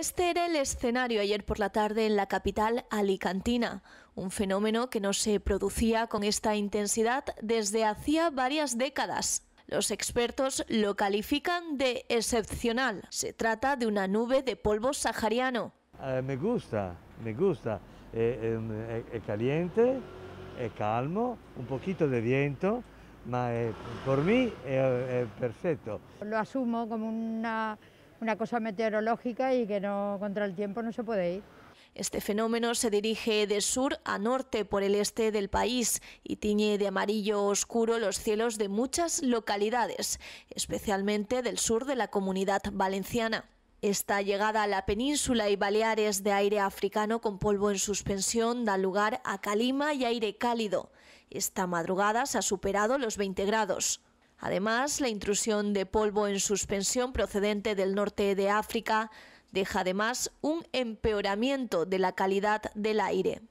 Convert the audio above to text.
Este era el escenario ayer por la tarde en la capital alicantina, un fenómeno que no se producía con esta intensidad desde hacía varias décadas. Los expertos lo califican de excepcional. Se trata de una nube de polvo sahariano. Ah, me gusta, me gusta. Es eh, em, eh, eh, caliente, es calmo, un poquito de viento, pero por mí es perfecto. Lo asumo como una una cosa meteorológica y que no contra el tiempo no se puede ir. Este fenómeno se dirige de sur a norte por el este del país y tiñe de amarillo oscuro los cielos de muchas localidades, especialmente del sur de la comunidad valenciana. Esta llegada a la península y Baleares de aire africano con polvo en suspensión da lugar a calima y aire cálido. Esta madrugada se ha superado los 20 grados. Además, la intrusión de polvo en suspensión procedente del norte de África deja además un empeoramiento de la calidad del aire.